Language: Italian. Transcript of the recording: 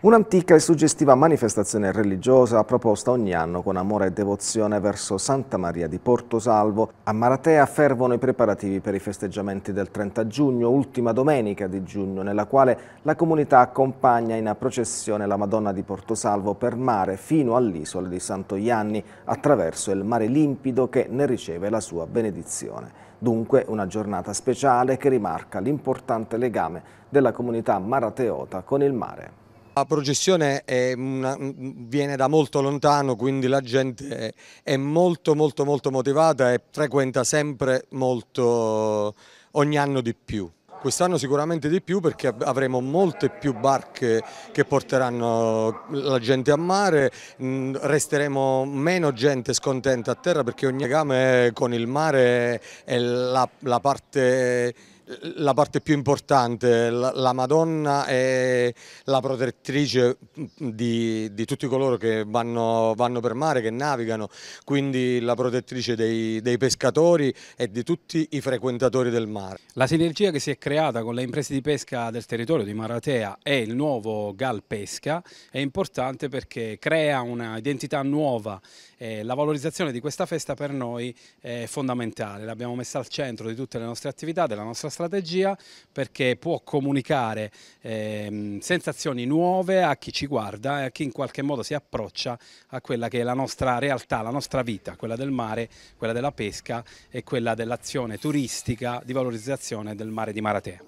Un'antica e suggestiva manifestazione religiosa proposta ogni anno con amore e devozione verso Santa Maria di Porto Salvo. A Maratea fervono i preparativi per i festeggiamenti del 30 giugno, ultima domenica di giugno, nella quale la comunità accompagna in processione la Madonna di Porto Salvo per mare fino all'isola di Santo Ianni, attraverso il mare limpido che ne riceve la sua benedizione. Dunque una giornata speciale che rimarca l'importante legame della comunità marateota con il mare. La processione una, viene da molto lontano, quindi la gente è molto molto molto motivata e frequenta sempre molto ogni anno di più. Quest'anno sicuramente di più perché avremo molte più barche che porteranno la gente a mare, resteremo meno gente scontenta a terra perché ogni legame con il mare è la, la parte la parte più importante, la, Madonna è la protettrice mm, di, di tutti coloro che vanno, vanno, per mare, che navigano, quindi la protettrice dei, dei, pescatori e di tutti i frequentatori del mare. La sinergia che si è creata con le imprese di pesca del territorio di Maratea e il nuovo Gal Pesca è importante perché crea un'identità nuova eh, la valorizzazione di questa festa per noi è fondamentale, l'abbiamo messa al centro di tutte le nostre attività, della nostra strada strategia perché può comunicare eh, sensazioni nuove a chi ci guarda e a chi in qualche modo si approccia a quella che è la nostra realtà, la nostra vita, quella del mare, quella della pesca e quella dell'azione turistica di valorizzazione del mare di Maratea.